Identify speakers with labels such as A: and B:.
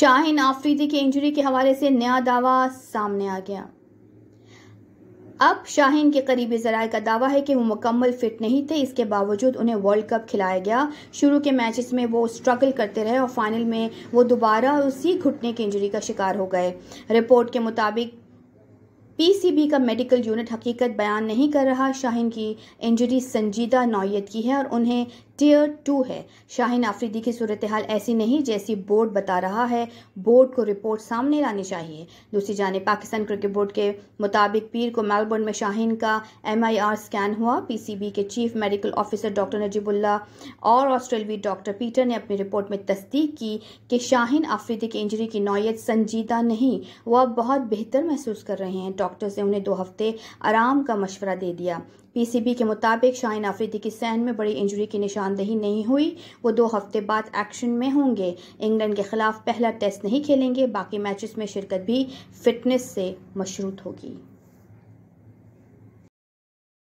A: शाहिन आफरीदी की इंजरी के हवाले से नया दावा सामने आ गया अब शाहिन के करीबी जराये का दावा है कि वो मुकम्मल फिट नहीं थे इसके बावजूद उन्हें वर्ल्ड कप खिलाया गया शुरू के मैचेस में वो स्ट्रगल करते रहे और फाइनल में वो दोबारा उसी घुटने की इंजरी का शिकार हो गए रिपोर्ट के मुताबिक पीसीबी का मेडिकल यूनिट हकीकत बयान नहीं कर रहा शाहिन की इंजरी संजीदा नौीयत की है और उन्हें टीयर टू है शाहिन आफरीदी की सूरत हाल ऐसी नहीं जैसी बोर्ड बता रहा है बोर्ड को रिपोर्ट सामने लानी चाहिए दूसरी जाने पाकिस्तान क्रिकेट बोर्ड के मुताबिक पीर को मेलबर्न में शाहिन का एम आई आर स्कैन हुआ पी सी बी के chief medical officer doctor Najibullah और ऑस्ट्रेलवी डॉक्टर पीटर ने अपनी रिपोर्ट में तस्दीक की कि शाहिन आफरीदी की इंजरी की नौीयत संजीदा नहीं वह अब बहुत बेहतर महसूस कर रहे हैं डॉक्टर्स ने उन्हें दो हफ्ते आराम का मशवरा दे दिया पीसीबी के मुताबिक शाहिन आफरीदी की सैन में बड़ी इंजरी के निशान निशानदेही नहीं हुई वो दो हफ्ते बाद एक्शन में होंगे इंग्लैंड के खिलाफ पहला टेस्ट नहीं खेलेंगे बाकी मैचेस में शिरकत भी फिटनेस से मशरूत होगी